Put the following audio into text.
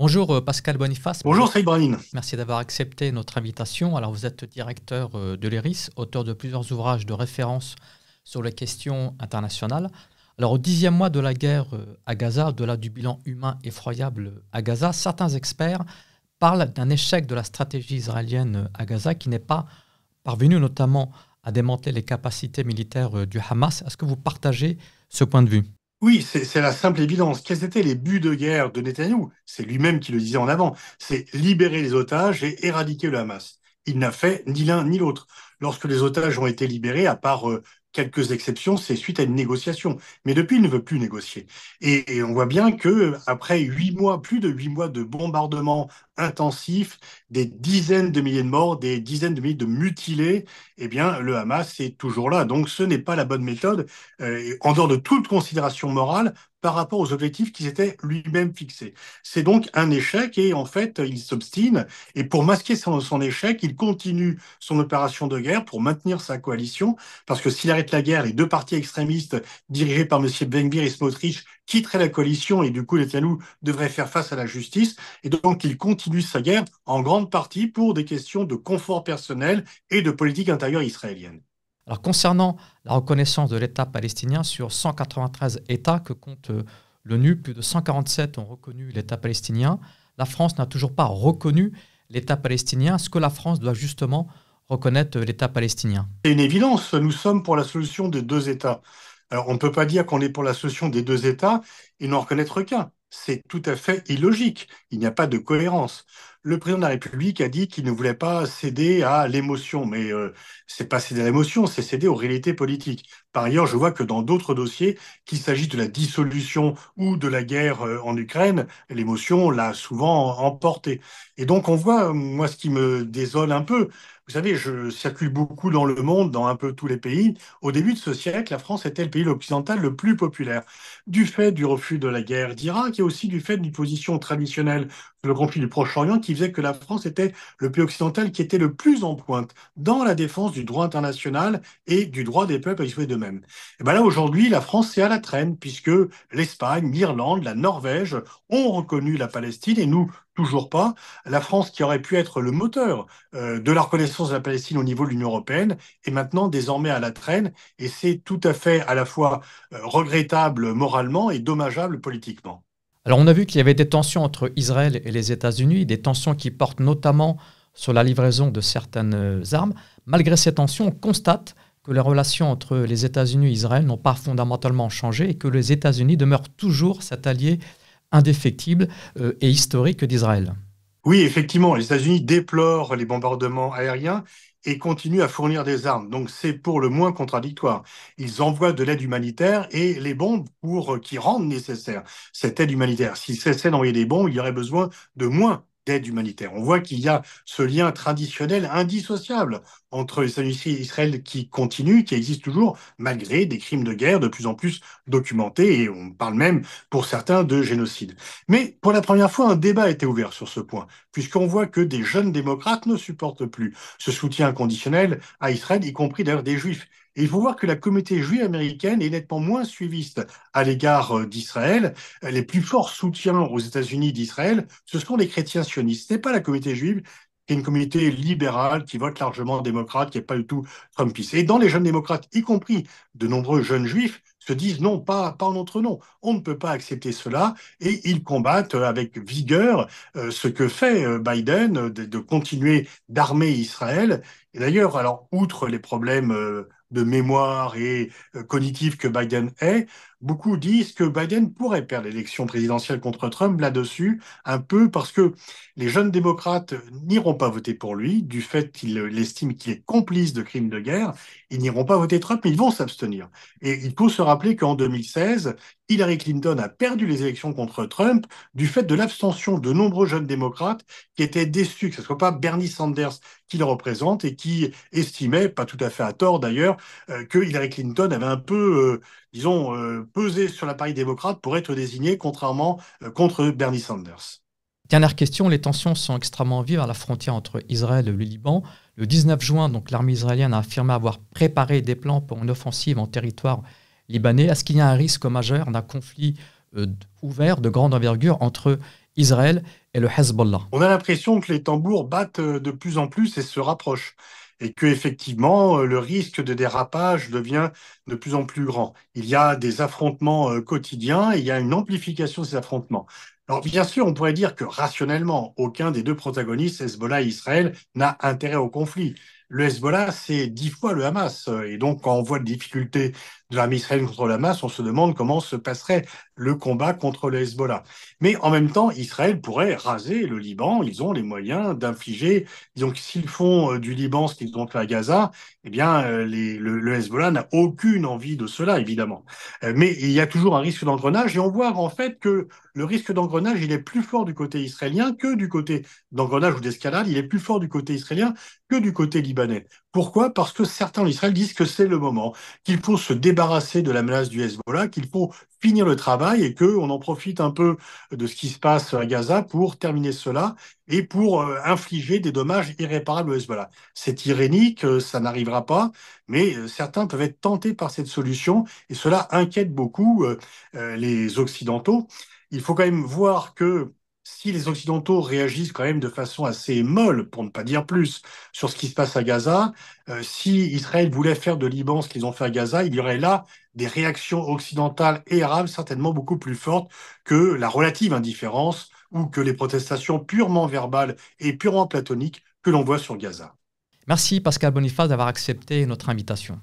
Bonjour euh, Pascal Boniface. Bonjour Merci d'avoir accepté notre invitation. Alors vous êtes directeur euh, de l'ERIS, auteur de plusieurs ouvrages de référence sur les questions internationales. Alors au dixième mois de la guerre euh, à Gaza, au-delà du bilan humain effroyable à Gaza, certains experts parlent d'un échec de la stratégie israélienne à Gaza qui n'est pas parvenue notamment à démanteler les capacités militaires du Hamas. Est-ce que vous partagez ce point de vue oui, c'est la simple évidence. Quels étaient les buts de guerre de Netanyahu C'est lui-même qui le disait en avant. C'est libérer les otages et éradiquer le Hamas. Il n'a fait ni l'un ni l'autre. Lorsque les otages ont été libérés, à part euh, quelques exceptions, c'est suite à une négociation. Mais depuis, il ne veut plus négocier. Et, on voit bien que après huit mois, plus de huit mois de bombardements intensif, des dizaines de milliers de morts, des dizaines de milliers de mutilés, eh bien, le Hamas est toujours là. Donc, ce n'est pas la bonne méthode, euh, en dehors de toute considération morale, par rapport aux objectifs qu'il s'était lui-même fixés. C'est donc un échec et en fait, il s'obstine. Et pour masquer son, échec, il continue son opération de guerre pour maintenir sa coalition, parce que s'il arrête la guerre, les deux partis extrémistes dirigés par M. Benvir et Smotrich quitteraient la coalition et du coup, Netanyahu devrait faire face à la justice. Et donc, il continue sa guerre en grande partie pour des questions de confort personnel et de politique intérieure israélienne. Alors concernant la reconnaissance de l'État palestinien, sur 193 États que compte euh, l'ONU, plus de 147 ont reconnu l'État palestinien. La France n'a toujours pas reconnu l'État palestinien. Est-ce que la France doit justement reconnaître euh, l'État palestinien C'est une évidence. Nous sommes pour la solution des deux États. Alors on ne peut pas dire qu'on est pour la solution des deux États et n'en reconnaître qu'un c'est tout à fait illogique. Il n'y a pas de cohérence le président de la République a dit qu'il ne voulait pas céder à l'émotion, mais euh, c'est pas céder à l'émotion, c'est céder aux réalités politiques. Par ailleurs, je vois que dans d'autres dossiers, qu'il s'agisse de la dissolution ou de la guerre euh, en Ukraine, l'émotion l'a souvent emporté. Et donc on voit, moi, ce qui me désole un peu, vous savez, je circule beaucoup dans le monde, dans un peu tous les pays. Au début de ce siècle, la France était le pays occidental le plus populaire, du fait du refus de la guerre d'Irak et aussi du fait d'une position traditionnelle le conflit du Proche-Orient qui faisait que la France était le pays occidental qui était le plus en pointe dans la défense du droit international et du droit des peuples à souhaiter d'eux-mêmes. Et bien là, aujourd'hui, la France est à la traîne puisque l'Espagne, l'Irlande, la Norvège ont reconnu la Palestine et nous, toujours pas. La France, qui aurait pu être le moteur euh, de la reconnaissance de la Palestine au niveau de l'Union européenne, est maintenant désormais à la traîne et c'est tout à fait à la fois euh, regrettable moralement et dommageable politiquement. Alors on a vu qu'il y avait des tensions entre Israël et les États-Unis, des tensions qui portent notamment sur la livraison de certaines euh, armes. Malgré ces tensions, on constate que les relations entre les États-Unis et Israël n'ont pas fondamentalement changé et que les États-Unis demeurent toujours cet allié indéfectible euh, et historique d'Israël. Oui, effectivement, les États-Unis déplorent les bombardements aériens et continuent à fournir des armes. Donc c'est pour le moins contradictoire. Ils envoient de l'aide humanitaire et les bombes pour euh, qui rendent nécessaire cette aide humanitaire. S'ils cessaient d'envoyer des bombes, il y aurait besoin de moins d'aide humanitaire. On voit qu'il y a ce lien traditionnel indissociable entre les et Israël qui continue, qui existe toujours, malgré des crimes de guerre de plus en plus documentés, et on parle même pour certains de génocide. Mais pour la première fois, un débat a été ouvert sur ce point, puisqu'on voit que des jeunes démocrates ne supportent plus ce soutien inconditionnel à Israël, y compris d'ailleurs des juifs. Et il faut voir que la communauté juive américaine est nettement moins suiviste à l'égard euh, d'Israël. Les plus forts soutiens aux États-Unis d'Israël, ce sont les chrétiens sionistes. Ce n'est pas la communauté juive, qui est une communauté libérale, qui vote largement démocrate, qui n'est pas du tout Trumpiste. Et dans les jeunes démocrates, y compris de nombreux jeunes juifs, se disent non, pas, en notre nom. On ne peut pas accepter cela et ils combattent euh, avec vigueur euh, ce que fait Biden de, continuer d'armer Israël. Et d'ailleurs, alors, outre les problèmes de mémoire et euh, cognitive que Biden est, beaucoup disent que Biden pourrait perdre l'élection présidentielle contre Trump là-dessus, un peu parce que les jeunes démocrates n'iront pas voter pour lui, du fait qu'il l'estiment qu'il est complice de crimes de guerre, ils n'iront pas voter Trump, mais ils vont s'abstenir. Et il faut se rappeler qu'en 2016, Hillary Clinton a perdu les élections contre Trump du fait de l'abstention de nombreux jeunes démocrates qui étaient déçus que ce ne soit pas Bernie Sanders qui le représente et qui estimait, pas tout à fait à tort d'ailleurs, euh, que Hillary Clinton avait un peu euh, disons, ont euh, pesé sur l'appareil démocrate pour être désigné, contrairement euh, contre Bernie Sanders. Dernière question, les tensions sont extrêmement vives à la frontière entre Israël et le Liban. Le 19 juin, donc l'armée israélienne a affirmé avoir préparé des plans pour une offensive en territoire libanais. Est-ce qu'il y a un risque majeur d'un conflit euh, ouvert de grande envergure entre Israël et le Hezbollah On a l'impression que les tambours battent de plus en plus et se rapprochent et que effectivement euh, le risque de dérapage devient de plus en plus grand. Il y a des affrontements euh, quotidiens, et il y a une amplification de ces affrontements. Alors bien sûr, on pourrait dire que rationnellement, aucun des deux protagonistes, Hezbollah et Israël, n'a intérêt au conflit le Hezbollah, c'est dix fois le Hamas. Et donc, quand on voit les difficultés de l'armée israélienne contre le Hamas, on se demande comment se passerait le combat contre le Hezbollah. Mais en même temps, Israël pourrait raser le Liban. Ils ont les moyens d'infliger. Donc, s'ils font euh, du Liban ce qu'ils ont fait à Gaza, eh bien, euh, le, le, Hezbollah n'a aucune envie de cela, évidemment. Euh, mais il y a toujours un risque d'engrenage. Et on voit en fait que le risque d'engrenage, il est plus fort du côté israélien que du côté d'engrenage ou d'escalade, il est plus fort du côté israélien que du côté libanais. Pourquoi Parce que certains en Israël disent que c'est le moment, qu'il faut se débarrasser de la menace du Hezbollah, qu'il faut finir le travail et qu'on en profite un peu de ce qui se passe à Gaza pour terminer cela et pour euh, infliger des dommages irréparables au Hezbollah. C'est irénique, euh, ça n'arrivera pas, mais euh, certains peuvent être tentés par cette solution et cela inquiète beaucoup les Occidentaux il faut quand même voir que si les Occidentaux réagissent quand même de façon assez molle, pour ne pas dire plus, sur ce qui se passe à Gaza, euh, si Israël voulait faire de Liban ce qu'ils ont fait à Gaza, il y aurait là des réactions occidentales et arabes certainement beaucoup plus fortes que la relative indifférence ou que les protestations purement verbales et purement platoniques que l'on voit sur Gaza. Merci Pascal Boniface d'avoir accepté notre invitation.